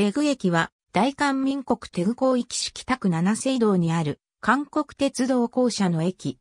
テグ駅は、大韓民国テグ港域市北区七省道にある、韓国鉄道公社の駅。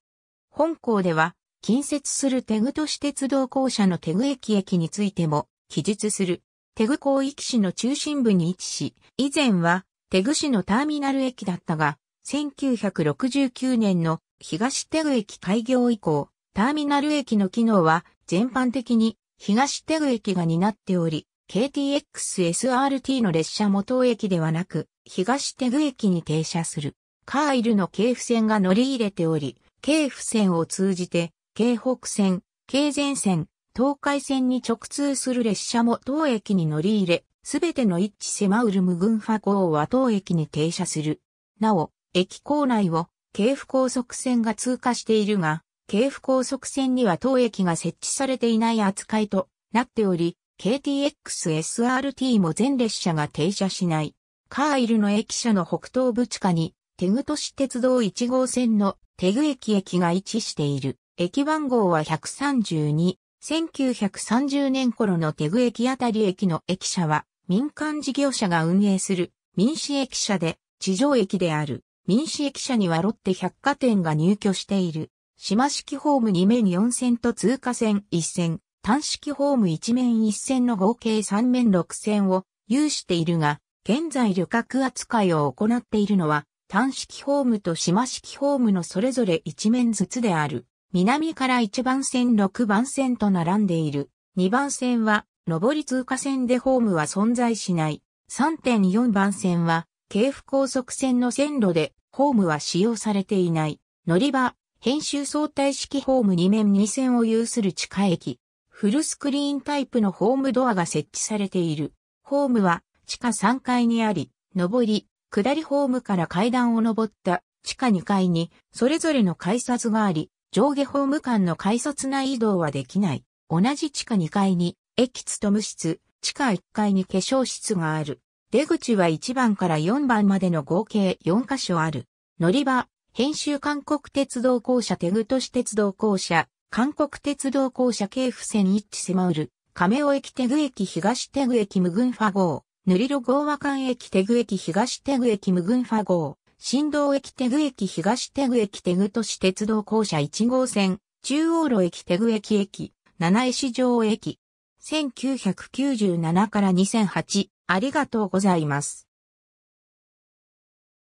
本校では、近接するテグ都市鉄道公社のテグ駅駅についても、記述する。テグ港域市の中心部に位置し、以前は、テグ市のターミナル駅だったが、1969年の東テグ駅開業以降、ターミナル駅の機能は全般的に東テグ駅が担っており、KTX-SRT の列車元駅ではなく、東テグ駅に停車する。カーイルの京府線が乗り入れており、京府線を通じて、京北線、京前線、東海線に直通する列車も当駅に乗り入れ、すべての一致セマウルム群ファ号は当駅に停車する。なお、駅構内を、京府高速線が通過しているが、京府高速線には当駅が設置されていない扱いとなっており、KTX-SRT も全列車が停車しない。カーイルの駅舎の北東部地下に、テグ都市鉄道1号線のテグ駅駅が位置している。駅番号は132。1930年頃のテグ駅あたり駅の駅舎は、民間事業者が運営する民主駅舎で、地上駅である。民主駅舎にはロッテ百貨店が入居している。島式ホーム2面4線と通過線1線、単式ホーム一面一線の合計三面六線を有しているが、現在旅客扱いを行っているのは、単式ホームと島式ホームのそれぞれ一面ずつである。南から一番線六番線と並んでいる。二番線は、上り通過線でホームは存在しない。3.4番線は、京府高速線の線路で、ホームは使用されていない。乗り場、編集相対式ホーム2面2線を有する地下駅。フルスクリーンタイプのホームドアが設置されている。ホームは地下3階にあり、上り、下りホームから階段を上った地下2階にそれぞれの改札があり、上下ホーム間の改札内移動はできない。同じ地下2階に駅勤務室、地下1階に化粧室がある。出口は1番から4番までの合計4カ所ある。乗り場、編集韓国鉄道公社テグ都市鉄道公社、韓国鉄道公社京府線一致セマウル、亀尾駅テグ駅東テグ駅無群ファ号、塗りロ号和館駅テグ駅東テグ駅無群ファ号、新道駅テグ駅東テグ駅テグ都市鉄道公社1号線、中央路駅テグ駅駅、七石城駅。1997から2008、ありがとうございます。